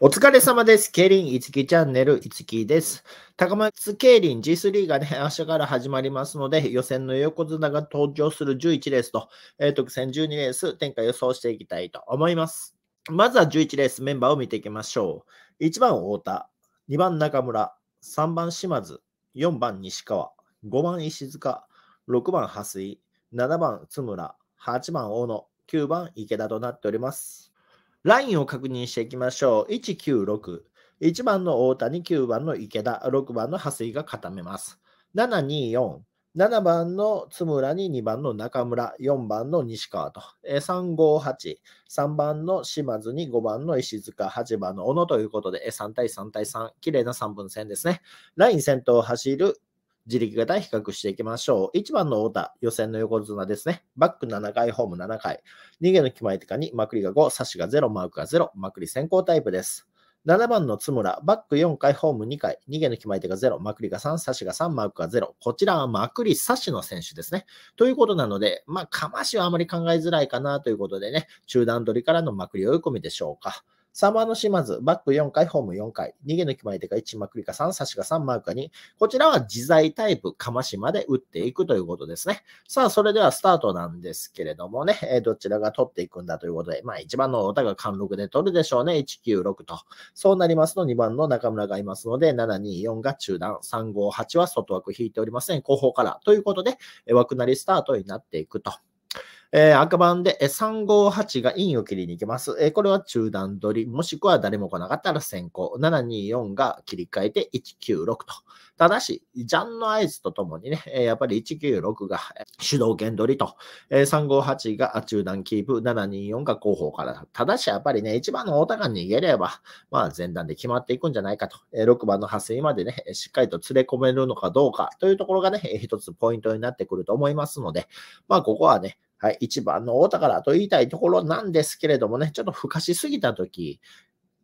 お疲れ様です。ケリン、いつきチャンネルいつきです。高松ケリン G3 がね、明日から始まりますので、予選の横綱が登場する11レースと、えー、特選12レース、展開予想していきたいと思います。まずは11レースメンバーを見ていきましょう。1番太田、2番中村、3番島津、4番西川、5番石塚、6番蓮井、7番津村、8番大野、9番池田となっております。ラインを確認していきましょう。196。1番の大谷、9番の池田、6番の蓮井が固めます。724。7番の津村に2番の中村、4番の西川と、358、3番の島津に5番の石塚、8番の小野ということで、3対3対3、綺麗な3分線ですね。ライン先頭を走る自力型比較していきましょう。1番の太田、予選の横綱ですね。バック7回、ホーム7回。逃げの決まり手かに、まくりが5、差しが0、マークが0、まくり先行タイプです。7番の津村、バック4回、ホーム2回、逃げの決まり手が0、まくりが3、差しが3、マークが0。こちらはまくり差しの選手ですね。ということなので、まあ、かましはあまり考えづらいかなということでね、中段取りからのまくり追い込みでしょうか。3番の島津、バック4回、ホーム4回、逃げ抜き前手が1マクリカ3、差しが3マーカ2、に、こちらは自在タイプ、かましまで打っていくということですね。さあ、それではスタートなんですけれどもね、えどちらが取っていくんだということで、まあ1番のオタが貫禄で取るでしょうね、196と。そうなりますと2番の中村がいますので、724が中段、358は外枠引いておりません、後方から。ということで、枠なりスタートになっていくと。えー、赤番で358がインを切りに行きます。えー、これは中段取り、もしくは誰も来なかったら先行。724が切り替えて196と。ただし、ジャンの合図とともにね、やっぱり196が主導権取りと、えー、358が中段キープ、724が後方から。ただし、やっぱりね、1番の太田が逃げれば、まあ前段で決まっていくんじゃないかと。えー、6番の派生までね、しっかりと連れ込めるのかどうかというところがね、一つポイントになってくると思いますので、まあここはね、はい、1番の大らと言いたいところなんですけれどもね、ちょっとふかしすぎたとき、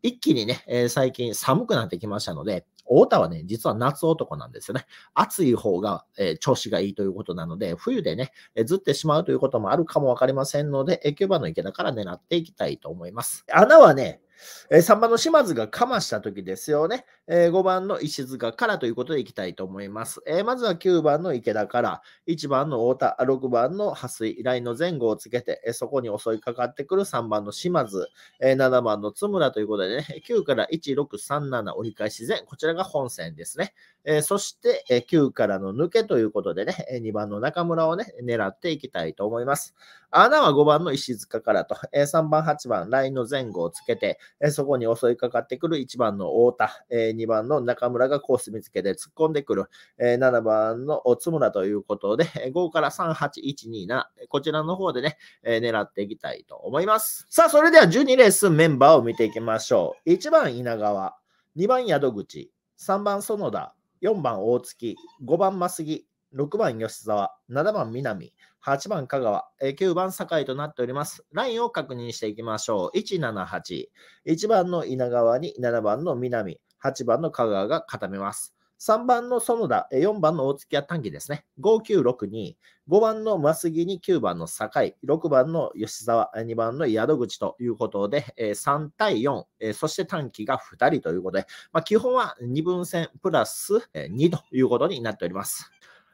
一気にね、えー、最近寒くなってきましたので、太田はね、実は夏男なんですよね。暑い方が、えー、調子がいいということなので、冬でね、えー、ずってしまうということもあるかもわかりませんので、えー、9番の池田から狙っていきたいと思います。穴はね、えー、3番の島津がかました時ですよね。えー、5番の石塚からということでいきたいと思います。えー、まずは9番の池田から、1番の太田、6番の蓮井、ラインの前後をつけて、えそこに襲いかかってくる3番の島津、え7番の津村ということでね、9から1637折り返し前、こちらが本線ですね。えそして、え9からの抜けということでね、2番の中村をね、狙っていきたいと思います。穴は5番の石塚からと、え3番、8番、ラインの前後をつけて、えそこに襲いかかってくる1番の太田、え2番の中村がコース見つけて突っ込んでくる、え7番の津村ということで、5から3、8、1、2、7、こちらの方でね、え狙っていきたいと思います。さあ、それでは12レースメンバーを見ていきましょう。1番稲川、2番宿口、3番園田、4番大月、5番増木、6番吉沢、7番南、8番香川、9番堺となっております。ラインを確認していきましょう。178。1番の稲川に7番の南、8番の香川が固めます。3番の園田、4番の大月は短期ですね。5962。5番の増木に9番の堺、6番の吉沢、2番の宿口ということで、3対4、そして短期が2人ということで、まあ、基本は2分線プラス2ということになっております。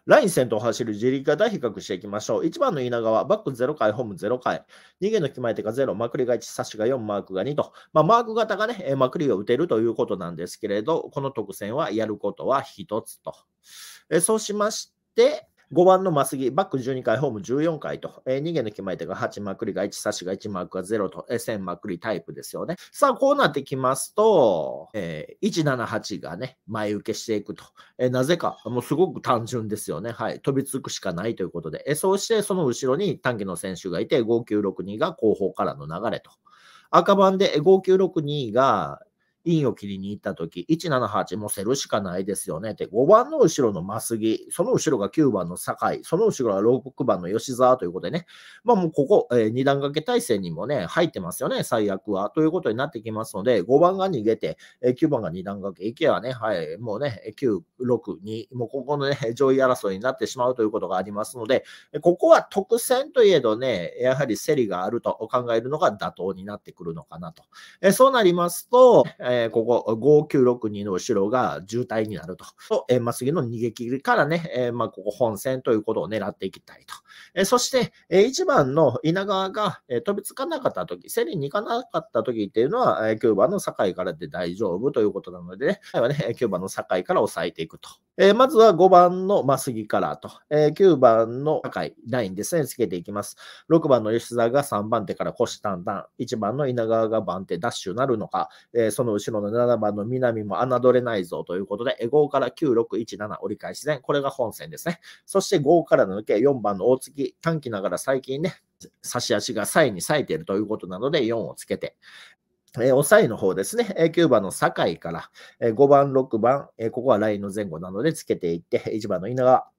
ライン先頭を走る自力型比較していきましょう。1番の稲川、バック0回、ホーム0回。逃げの決まり手が0、まくりが1、差しが4、マークが2と。まあ、マーク型がね、まくりを打てるということなんですけれど、この特選はやることは1つと。えそうしまして、5番のマスギ、バック12回、ホーム14回と、えー、逃げの決まり手が8まくりが1、差しが1マークが0と、えー、1000まくりタイプですよね。さあ、こうなってきますと、えー、178がね、前受けしていくと。えー、なぜか、もうすごく単純ですよね。はい。飛びつくしかないということで、えー、そうしてその後ろに短期の選手がいて、5962が後方からの流れと。赤番で5962がインを切りに行った時、178もせるしかないですよねって、5番の後ろの増木、その後ろが9番の酒井、その後ろが6番の吉沢ということでね、まあもうここ、えー、2段掛け体制にもね、入ってますよね、最悪は。ということになってきますので、5番が逃げて、えー、9番が2段掛け、いけばね、はい、もうね、9、6、2、もうここのね、上位争いになってしまうということがありますので、ここは特選といえどね、やはり競りがあると考えるのが妥当になってくるのかなと。えー、そうなりますと、えー、ここ5962の後ろが渋滞になると。と、えー、まあ、次の逃げ切りからね、えー、まあ、ここ本線ということを狙っていきたいと。えー、そして、えー、1番の稲川が、えー、飛びつかなかったとき、競りに行かなかったときっていうのは、えー、9番の酒井からで大丈夫ということなので、ね、はね、9番の酒井から抑えていくと。えー、まずは5番の、まあ、杉からと、えー、9番の酒井、ラインですね、つけていきます。6番の吉沢が3番手から腰たんたん、1番の稲川が番手ダッシュなるのか、えー、その後ろの7番の南も侮れないぞということで、5から9、6、1、7折り返しで、これが本線ですね。そして5からの抜け、4番の大月、短期ながら最近ね、差し足が3位に割いているということなので、4をつけて、えー、抑えの方ですね、9番の酒井から、え5番、6番、えここはラインの前後なのでつけていって、1番の稲川、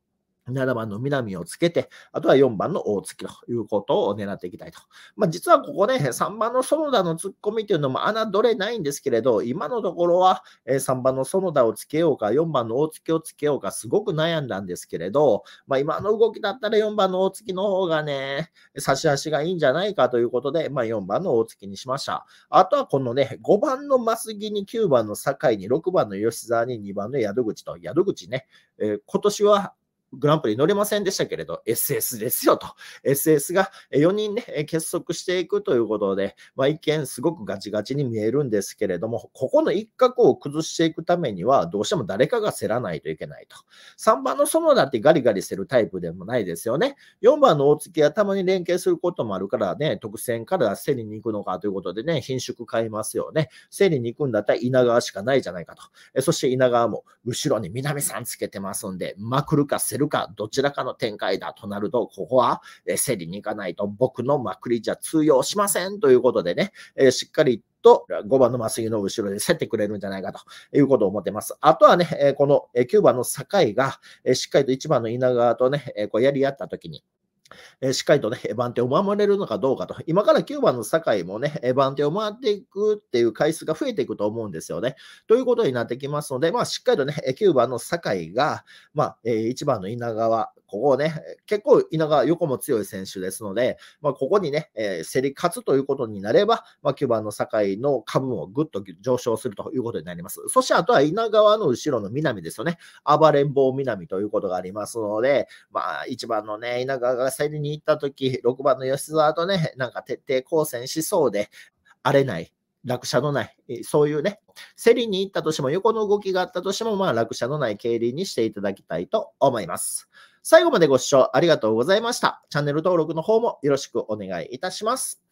7番の南をつけて、あとは4番の大月ということを狙っていきたいと。まあ、実はここね、3番の園田の突っ込みというのも侮れないんですけれど、今のところは3番の園田をつけようか、4番の大月をつけようか、すごく悩んだんですけれど、まあ、今の動きだったら4番の大月の方がね、差し足がいいんじゃないかということで、まあ、4番の大月にしました。あとはこのね、5番の増木に9番の酒井に6番の吉沢に2番の宿口と、宿口ね、えー、今年はグランプリ乗れませんでしたけれど、SS ですよと。SS が4人ね、結束していくということで、まあ、一見すごくガチガチに見えるんですけれども、ここの一角を崩していくためには、どうしても誰かが競らないといけないと。3番の園田ってガリガリするタイプでもないですよね。4番の大月はたまに連携することもあるからね、特選から競りに行くのかということでね、品種買いますよね。競りに行くんだったら稲川しかないじゃないかと。そして稲川も後ろに南さんつけてますんで、まくるか競るるか、どちらかの展開だとなると、ここは、え競りに行かないと僕のまくりじゃ通用しませんということでね、えしっかりと5番の麻酔の後ろで競ってくれるんじゃないかということを思ってます。あとはね、この9番の酒井がしっかりと1番の稲川とね、こうやり合った時に、えしっかりとね、番手を守れるのかどうかと、今から9番の酒井もね、番手を回っていくっていう回数が増えていくと思うんですよね。ということになってきますので、まあ、しっかりとね、9番の酒井が、まあ、え1番の稲川、ここをね、結構稲川、横も強い選手ですので、まあ、ここにね、え競り勝つということになれば、まあ、9番の酒井の株もぐっと上昇するということになります。そしてあとは稲川の後ろの南ですよね。暴れん坊南ということがありますので、まあ、1番のね、稲川が競りに行った時、6番の吉沢とね、なんか徹底抗戦しそうで、荒れない。落車のない、そういうね、競りに行ったとしても、横の動きがあったとしても、まあ、落車のない競輪にしていただきたいと思います。最後までご視聴ありがとうございました。チャンネル登録の方もよろしくお願いいたします。